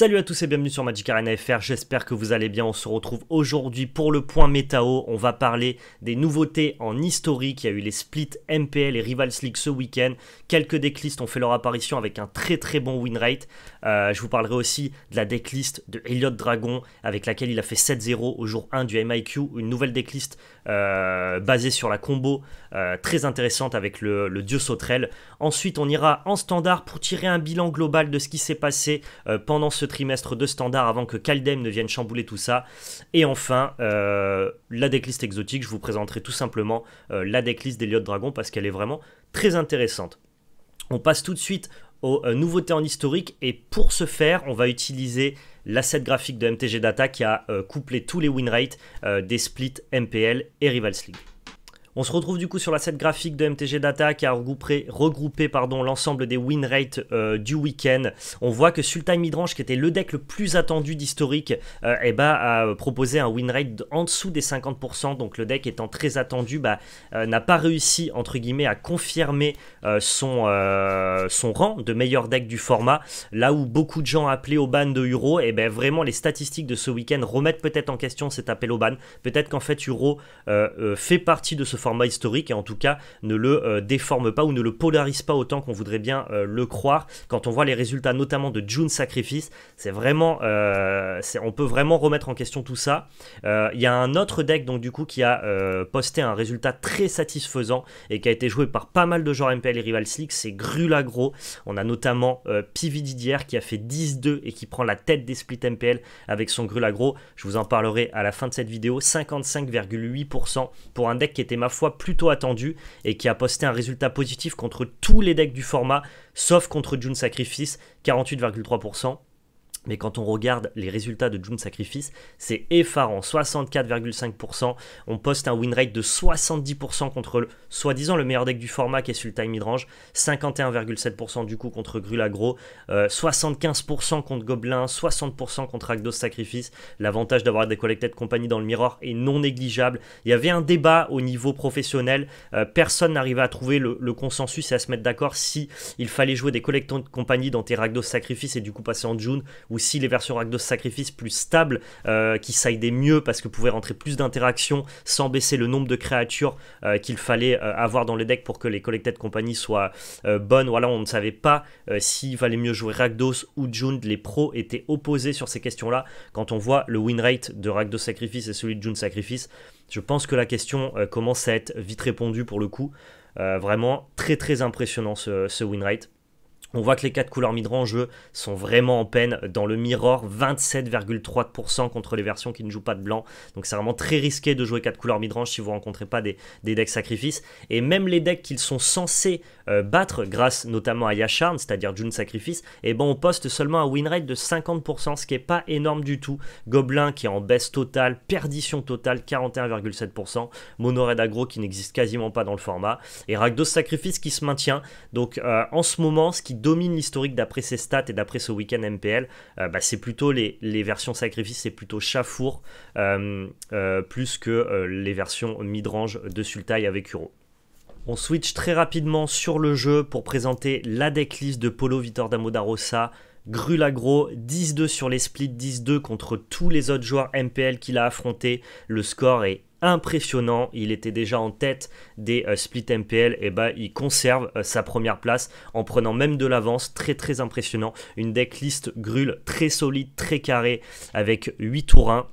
Salut à tous et bienvenue sur Magic Arena FR, j'espère que vous allez bien, on se retrouve aujourd'hui pour le point métao, on va parler des nouveautés en historique, il y a eu les splits MPL et Rivals League ce week-end, quelques decklists ont fait leur apparition avec un très très bon win rate, euh, je vous parlerai aussi de la decklist de Elliot Dragon avec laquelle il a fait 7-0 au jour 1 du MIQ, une nouvelle decklist euh, basée sur la combo euh, très intéressante avec le, dieu sauterelle, ensuite on ira en standard pour tirer un bilan global de ce qui s'est passé pendant ce trimestre de standard avant que Kaldem ne vienne chambouler tout ça. Et enfin, euh, la decklist exotique, je vous présenterai tout simplement euh, la decklist d'Eliot Dragon parce qu'elle est vraiment très intéressante. On passe tout de suite aux euh, nouveautés en historique et pour ce faire, on va utiliser l'asset graphique de MTG Data qui a couplé tous les win rates des splits MPL et Rivals League. On se retrouve du coup sur la graphique de MTG Data qui a regroupé, l'ensemble des win rates euh, du week-end. On voit que Sultan Midrange, qui était le deck le plus attendu d'historique, euh, eh ben, a euh, proposé un win rate en dessous des 50%. Donc le deck étant très attendu, bah, n'a pas réussi entre guillemets à confirmer son, son rang de meilleur deck du format. Là où beaucoup de gens appelaient au ban de Euro et eh ben, vraiment les statistiques de ce week-end remettent peut-être en question cet appel au ban. Peut-être qu'en fait Uro fait partie de ce format historique et en tout cas ne le euh, déforme pas ou ne le polarise pas autant qu'on voudrait bien euh, le croire. Quand on voit les résultats notamment de June Sacrifice, c'est vraiment, euh, on peut vraiment remettre en question tout ça. Il y a un autre deck donc du coup qui a posté un résultat très satisfaisant et qui a été joué par pas mal de joueurs MPL et Rival League, c'est Grulagro. On a notamment Pivididier qui a fait 10-2 et qui prend la tête des splits MPL avec son Grulagro. Je vous en parlerai à la fin de cette vidéo. 55,8% pour un deck qui était fois plutôt attendu et qui a posté un résultat positif contre tous les decks du format, sauf contre June Sacrifice, 48,3%. Mais quand on regarde les résultats de June Sacrifice, c'est effarant. 64,5%. On poste un win rate de 70% contre soi-disant le meilleur deck du format qui est sur le time midrange. 51,7% du coup contre Grulagro. 75% euh, contre Goblin. 60% contre Agdos Sacrifice. L'avantage d'avoir des de compagnie dans le Mirror est non négligeable. Il y avait un débat au niveau professionnel. Euh, personne n'arrivait à trouver le, consensus et à se mettre d'accord si il fallait jouer des de compagnie dans tes Ragdos Sacrifice et du coup passer en June ou aussi les versions Ragdos sacrifice plus stables euh, qui saidaient mieux parce que pouvait rentrer plus d'interactions sans baisser le nombre de créatures euh, qu'il fallait euh, avoir dans les decks pour que les de compagnie soient bonnes. Voilà, on ne savait pas s'il valait mieux jouer Ragdos ou June, Les pros étaient opposés sur ces questions-là. Quand on voit le win rate de Rakdos Sacrifice et celui de June Sacrifice, je pense que la question commence à être vite répondue pour le coup. vraiment très très impressionnant ce, ce win rate. On voit que les quatre couleurs midrange en sont vraiment en peine dans le mirror, 27,3% contre les versions qui ne jouent pas de blanc. Donc c'est vraiment très risqué de jouer quatre couleurs midrange si vous rencontrez pas des, des decks sacrifices. Et même les decks qu'ils sont censés euh, battre grâce notamment à Yasharn, c'est-à-dire June Sacrifice, et eh bon on poste seulement un win rate de 50%, ce qui n'est pas énorme du tout. Goblin qui est en baisse totale, perdition totale, 41,7%. Monored Agro qui n'existe quasiment pas dans le format. Et Ragdos Sacrifice qui se maintient. Donc euh, en ce moment, ce qui domine l'historique d'après ses stats et d'après ce week-end MPL, euh, bah, c'est plutôt les, versions Sacrifice, c'est plutôt Chafour, plus que les versions midrange de Sultai avec Uro. On switch très rapidement sur le jeu pour présenter la decklist de Polo Vitor Damodarossa. Grulagro, 10-2 sur les splits, 10-2 contre tous les autres joueurs MPL qu'il a affronté. Le score est impressionnant. Il était déjà en tête des euh, splits MPL. Et eh bah, ben, il conserve euh, sa première place en prenant même de l'avance. Très, très impressionnant. Une decklist Grul très solide, très carré avec 8 tours 1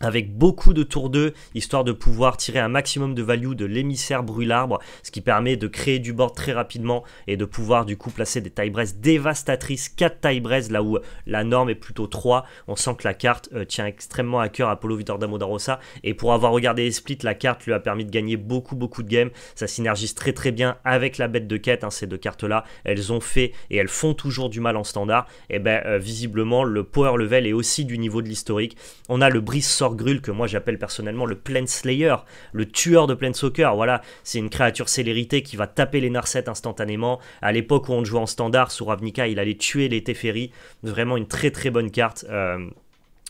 avec beaucoup de tours 2, histoire de pouvoir tirer un maximum de value de l'émissaire brûle-arbre, ce qui permet de créer du board très rapidement et de pouvoir du coup placer des tie dévastatrices, 4 tie là où la norme est plutôt 3. On sent que la carte euh, tient extrêmement à cœur à Apollo Vitor Damodarosa, et pour avoir regardé les splits, la carte lui a permis de gagner beaucoup beaucoup de games, ça synergise très très bien avec la bête de quête, hein, ces deux cartes-là, elles ont fait et elles font toujours du mal en standard, et bien euh, visiblement le power level est aussi du niveau de l'historique, on a le brise sort Grul que moi j'appelle personnellement le Planeslayer, le tueur de Soccer. Voilà, c'est une créature célérité qui va taper les Narsets instantanément. À l'époque où on jouait en standard, sous Ravnica, il allait tuer les Teferi. Vraiment une très très bonne carte. Euh,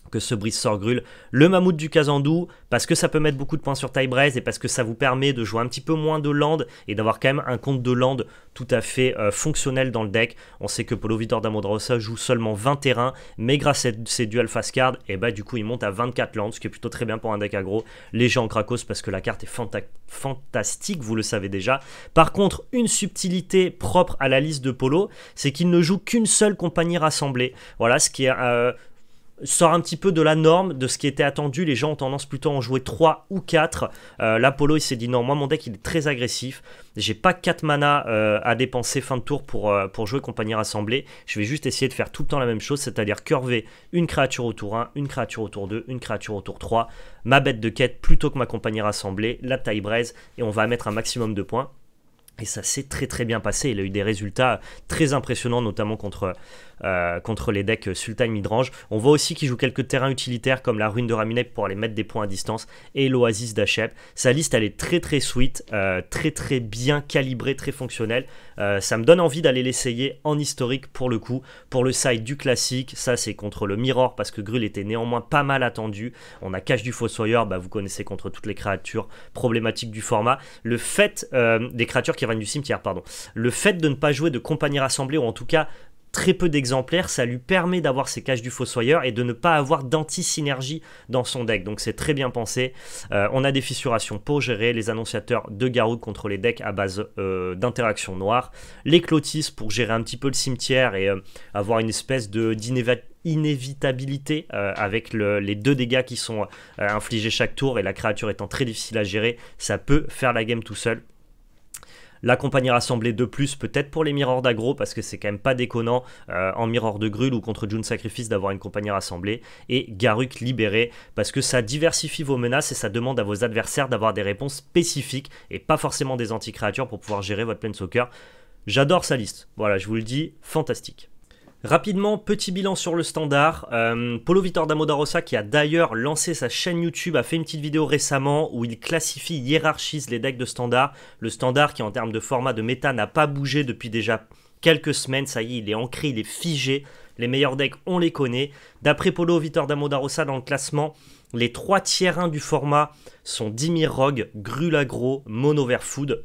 que ce brise Sorgrul, le mammouth du Kazandou, parce que ça peut mettre beaucoup de points sur Taille-Braise et parce que ça vous permet de jouer un petit peu moins de land et d'avoir quand même un compte de land tout à fait euh, fonctionnel dans le deck. On sait que Polo Vitor d'Amodrosa joue seulement 20 terrains, mais grâce à ses duels fast cards, et eh bah du coup il monte à 24 lands, ce qui est plutôt très bien pour un deck agro, Léger en Krakos parce que la carte est fantastique, vous le savez déjà. Par contre, une subtilité propre à la liste de Polo, c'est qu'il ne joue qu'une seule compagnie rassemblée. Voilà, ce qui est euh, sort un petit peu de la norme, de ce qui était attendu. Les gens ont tendance plutôt à en jouer 3 ou 4. Euh, L'Apollo, il s'est dit non, moi mon deck il est très agressif. J'ai pas 4 mana euh, à dépenser fin de tour pour, euh, pour jouer compagnie rassemblée. Je vais juste essayer de faire tout le temps la même chose, c'est-à-dire curver une créature au tour 1, une créature au tour 2, une créature au tour 3, ma bête de quête plutôt que ma compagnie rassemblée, la taille braise, et on va mettre un maximum de points. Et ça s'est très très bien passé. Il a eu des résultats très impressionnants, notamment contre, euh, contre les decks Sultan midrange. On voit aussi qu'il joue quelques terrains utilitaires comme la ruine de Raminep pour aller mettre des points à distance et l'Oasis d'Achep. Sa liste elle est très très sweet, euh, très très bien calibrée, très fonctionnelle. Euh, ça me donne envie d'aller l'essayer en historique pour le coup. Pour le side du classique, ça c'est contre le Mirror parce que Grul était néanmoins pas mal attendu. On a Cache du Fossoyeur, bah, vous connaissez contre toutes les créatures problématiques du format. Le fait des créatures qui reviennent du cimetière, pardon. Le fait de ne pas jouer de compagnie rassemblée ou en tout cas très peu d'exemplaires, ça lui permet d'avoir ses caches du Fossoyeur et de ne pas avoir d'anti-synergie dans son deck. Donc c'est très bien pensé. Euh, on a des fissurations pour gérer les annonciateurs de garou contre les decks à base euh, d'Interactions d'interaction noire, les clotis pour gérer un petit peu le cimetière et euh, avoir une espèce d'inévitabilité avec les deux dégâts qui sont infligés chaque tour et la créature étant très difficile à gérer, ça peut faire la game tout seul. La compagnie rassemblée de plus, peut-être pour les miroirs d'aggro, parce que c'est quand même pas déconnant euh, en miroir de Grul ou contre June Sacrifice d'avoir une compagnie rassemblée. Et Garuk libéré, parce que ça diversifie vos menaces et ça demande à vos adversaires d'avoir des réponses spécifiques et pas forcément des anti-créatures pour pouvoir gérer votre soccer. J'adore sa liste. Voilà, je vous le dis, fantastique. Rapidement, petit bilan sur le standard. Euh, Polo Vitor Damodarosa, qui a d'ailleurs lancé sa chaîne YouTube, a fait une petite vidéo récemment où il classifie, hiérarchise les decks de standard. Le standard qui, en termes de format de méta, n'a pas bougé depuis déjà quelques semaines. Ça y est, il est ancré, il est figé. Les meilleurs decks, on les connaît. D'après Polo Vitor Damodarosa, dans le classement, les trois tiers 1 du format sont Dimir Rogue, Grulagro, Mono Food.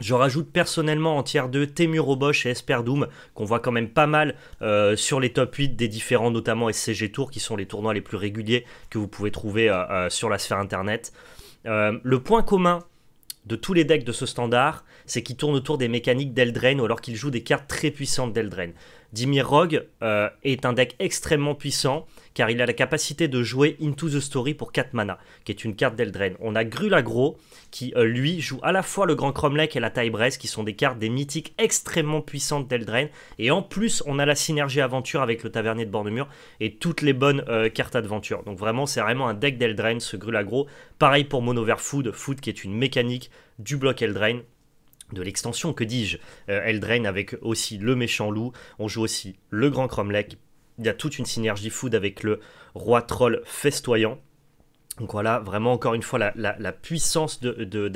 Je rajoute personnellement en tiers 2 Temuro et Esper Doom, qu'on voit quand même pas mal euh, sur les top 8 des différents, notamment SCG Tour, qui sont les tournois les plus réguliers que vous pouvez trouver euh, euh, sur la sphère internet. le point commun de tous les decks de ce standard, c'est qu'ils tournent autour des mécaniques d'Eldraine, alors qu'ils jouent des cartes très puissantes d'Eldraine. Dimir Rogue est un deck extrêmement puissant, car il a la capacité de jouer Into the Story pour 4 mana, qui est une carte d'Eldraine. On a Grulagro, qui euh, lui joue à la fois le Grand Cromlech et la taille qui sont des cartes des mythiques extrêmement puissantes d'Eldraine, et en plus on a la synergie aventure avec le Tavernier de Bornemur et toutes les bonnes euh, cartes aventure. Donc vraiment, c'est vraiment un deck d'Eldraine, ce Grulagro. Pareil pour Mono Food, Food qui est une mécanique du bloc Eldraine de l'extension, que dis-je, euh, Eldraine avec aussi le méchant loup, on joue aussi le grand Cromlech, il y a toute une synergie food avec le roi troll festoyant. Donc voilà, vraiment encore une fois la, puissance de, de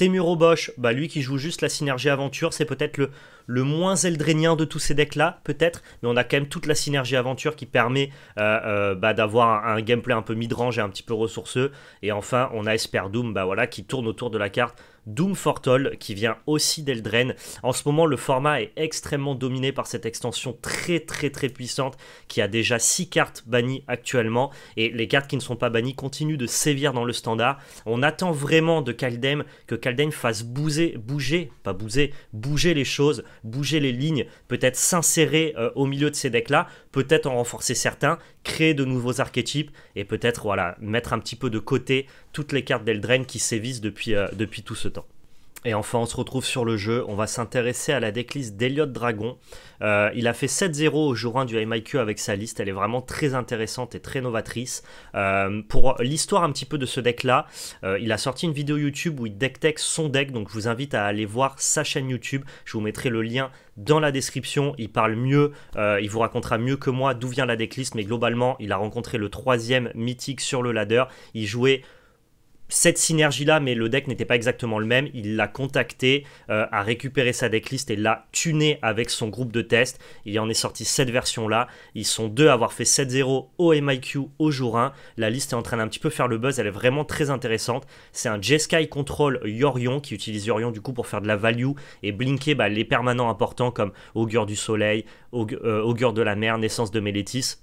Temuro Bosch, bah lui qui joue juste la synergie aventure, c'est peut-être le, le moins eldrénien de tous ces decks-là, peut-être, mais on a quand même toute la synergie aventure qui permet euh, euh, bah, d'avoir un, gameplay un peu mid-range et un petit peu ressourceux. Et enfin, on a Esper Doom, bah voilà, qui tourne autour de la carte. Doom Fortol qui vient aussi d'Eldren. En ce moment, le format est extrêmement dominé par cette extension très très très puissante qui a déjà 6 cartes bannies actuellement et les cartes qui ne sont pas bannies continuent de sévir dans le standard. On attend vraiment de Kaldem que Kaldem fasse bouger, bouger, pas bouger, bouger les choses, bouger les lignes, peut-être s'insérer euh, au milieu de ces decks-là, peut-être en renforcer certains, créer de nouveaux archétypes et peut-être voilà, mettre un petit peu de côté toutes les cartes d'Eldraine qui sévissent depuis, euh, depuis tout ce temps. Et enfin, on se retrouve sur le jeu. On va s'intéresser à la decklist d'Eliot Dragon. Euh, il a fait 7-0 au jour 1 du MIQ avec sa liste. Elle est vraiment très intéressante et très novatrice. Euh, pour l'histoire un petit peu de ce deck-là, euh, il a sorti une vidéo YouTube où il deck son deck. Donc, je vous invite à aller voir sa chaîne YouTube. Je vous mettrai le lien dans la description. Il parle mieux, il vous racontera mieux que moi d'où vient la decklist. Mais globalement, il a rencontré le troisième mythique sur le ladder. Il jouait cette synergie-là, mais le deck n'était pas exactement le même. Il l'a contacté, euh, a récupéré sa decklist et l'a tuné avec son groupe de test. Il en est sorti cette version-là. Ils sont deux à avoir fait 7-0 au MIQ au jour 1. La liste est en train d'un petit peu faire le buzz. Elle est vraiment très intéressante. C'est un Jeskai Control Yorion qui utilise Yorion du coup pour faire de la value et blinker bah, les permanents importants comme Augure du Soleil, euh, Augure, de la Mer, Naissance de Mélétis.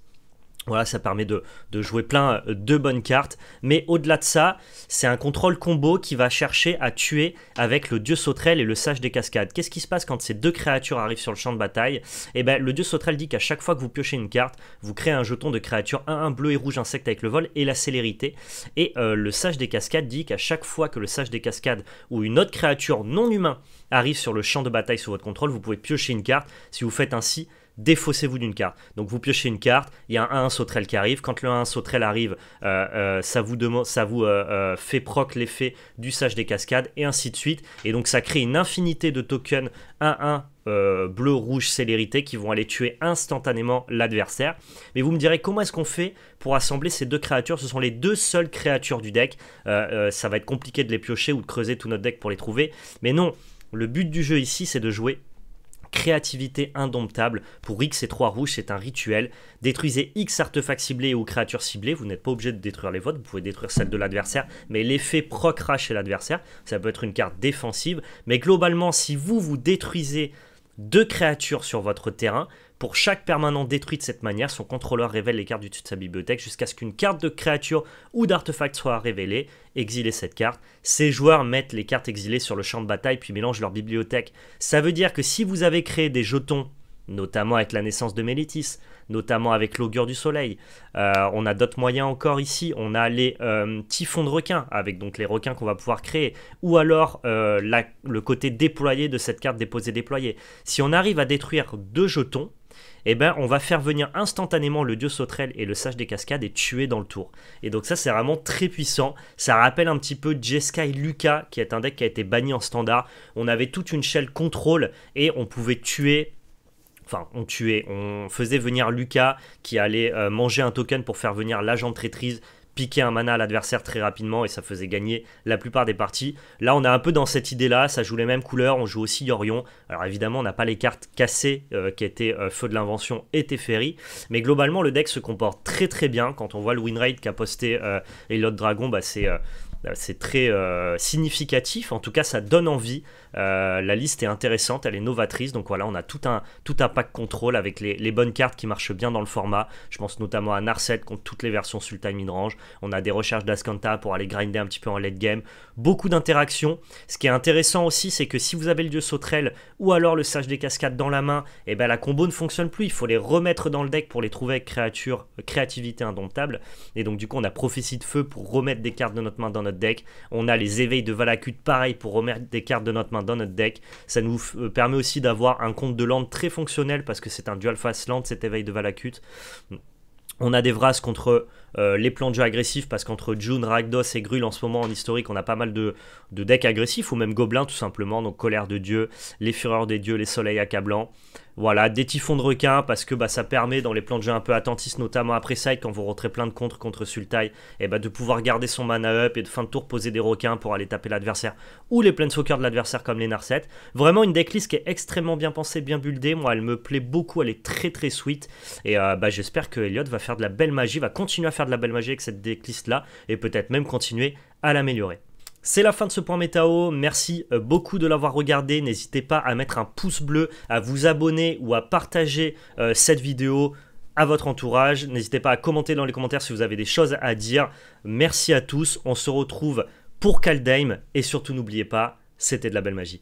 Voilà, ça permet de, jouer plein euh, de bonnes cartes. Mais au-delà de ça, c'est un contrôle combo qui va chercher à tuer avec le dieu sauterelle et le sage des cascades. Qu'est-ce qui se passe quand ces deux créatures arrivent sur le champ de bataille Eh bien, le dieu sauterelle dit qu'à chaque fois que vous piochez une carte, vous créez un jeton de créature 1-1 bleu et rouge insecte avec le vol et la célérité. Et euh, le sage des cascades dit qu'à chaque fois que le sage des cascades ou une autre créature non humain arrive sur le champ de bataille sous votre contrôle, vous pouvez piocher une carte. Si vous faites ainsi, défaussez-vous d'une carte. Donc vous piochez une carte, il y a un 1 sauterelle qui arrive. Quand le 1 sauterelle arrive, euh, euh, ça vous, demande, ça vous euh, fait proc l'effet du sage des cascades et ainsi de suite. Et donc ça crée une infinité de tokens 1-1 bleu, rouge, célérité qui vont aller tuer instantanément l'adversaire. Mais vous me direz comment est-ce qu'on fait pour assembler ces deux créatures Ce sont les deux seules créatures du deck. ça va être compliqué de les piocher ou de creuser tout notre deck pour les trouver. Mais non, le but du jeu ici c'est de jouer Créativité indomptable. Pour X et 3 rouges, c'est un rituel. Détruisez X artefacts ciblés ou créatures ciblées. Vous n'êtes pas obligé de détruire les vôtres, vous pouvez détruire celles de l'adversaire. Mais l'effet procra chez l'adversaire, ça peut être une carte défensive. Mais globalement, si vous vous détruisez deux créatures sur votre terrain, pour chaque permanent détruit de cette manière, son contrôleur révèle les cartes du dessus de sa bibliothèque jusqu'à ce qu'une carte de créature ou d'artefact soit révélée. Exiler cette carte. Ces joueurs mettent les cartes exilées sur le champ de bataille puis mélangent leur bibliothèque. Ça veut dire que si vous avez créé des jetons notamment avec la naissance de Mélitis, notamment avec l'augure du soleil. Euh, on a d'autres moyens encore ici. On a les euh, typhons de requins, avec donc les requins qu'on va pouvoir créer, ou alors euh, le côté déployé de cette carte déposée déployée. Si on arrive à détruire deux jetons, et eh ben, on va faire venir instantanément le dieu sauterelle et le sage des cascades et tuer dans le tour. Et donc ça, c'est vraiment très puissant. Ça rappelle un petit peu Jeskai Luca, qui est un deck qui a été banni en standard. On avait toute une shell contrôle et on pouvait tuer enfin on tuait, on faisait venir Luca qui allait euh, manger un token pour faire venir l'agent traîtrise piquer un mana à l'adversaire très rapidement et ça faisait gagner la plupart des parties. Là, on est un peu dans cette idée-là, ça joue les mêmes couleurs, on joue aussi Yorion. Alors évidemment, on n'a pas les cartes cassées euh, qui étaient euh, Feu de l'Invention et Teferi, mais globalement, le deck se comporte très très bien. Quand on voit le win rate qu'a posté euh, Dragon, bah, c'est euh, euh, c'est très euh, significatif, en tout cas ça donne envie. Euh, la liste est intéressante, elle est novatrice, donc voilà, on a tout un, tout un pack contrôle avec les, bonnes cartes qui marchent bien dans le format. Je pense notamment à Narset contre toutes les versions Sultan Midrange. On a des recherches d'Ascanta pour aller grinder un petit peu en late game. Beaucoup d'interactions. Ce qui est intéressant aussi, c'est que si vous avez le dieu sauterelle ou alors le sage des cascades dans la main, et eh ben, la combo ne fonctionne plus. Il faut les remettre dans le deck pour les trouver avec créativité indomptable. Et donc du coup, on a prophétie de feu pour remettre des cartes de notre main dans notre deck. On a les éveils de Valakut, pareil, pour remettre des cartes de notre main dans notre deck. Ça nous euh, permet aussi d'avoir un compte de land très fonctionnel parce que c'est un dual face land cet éveil de Valacute. On a des Vras contre euh, les plans de jeu agressifs parce qu'entre June, Ragdos et Grul en ce moment en historique, on a pas mal de, de decks agressifs ou même Gobelins tout simplement, donc Colère de Dieu, les Fureurs des Dieux, les Soleils accablants. Voilà, des typhons de requins, parce que bah, ça permet, dans les plans de jeu un peu attentistes, notamment après side, quand vous rentrez plein de contre contre Sultai, et eh bah, de pouvoir garder son mana up et de fin de tour poser des requins pour aller taper l'adversaire ou les planeswalkers de l'adversaire comme les Narset. Vraiment une decklist qui est extrêmement bien pensée, bien buildée. Moi, elle me plaît beaucoup, elle est très très sweet. Et euh, bah, j'espère que Elliot va faire de la belle magie, va continuer à faire de la belle magie avec cette decklist là et peut-être même continuer à l'améliorer. C'est la fin de ce point météo. Merci euh, beaucoup de l'avoir regardé. N'hésitez pas à mettre un pouce bleu, à vous abonner ou à partager euh, cette vidéo à votre entourage. N'hésitez pas à commenter dans les commentaires si vous avez des choses à dire. Merci à tous. On se retrouve pour Kaldheim et surtout n'oubliez pas, c'était de la belle magie.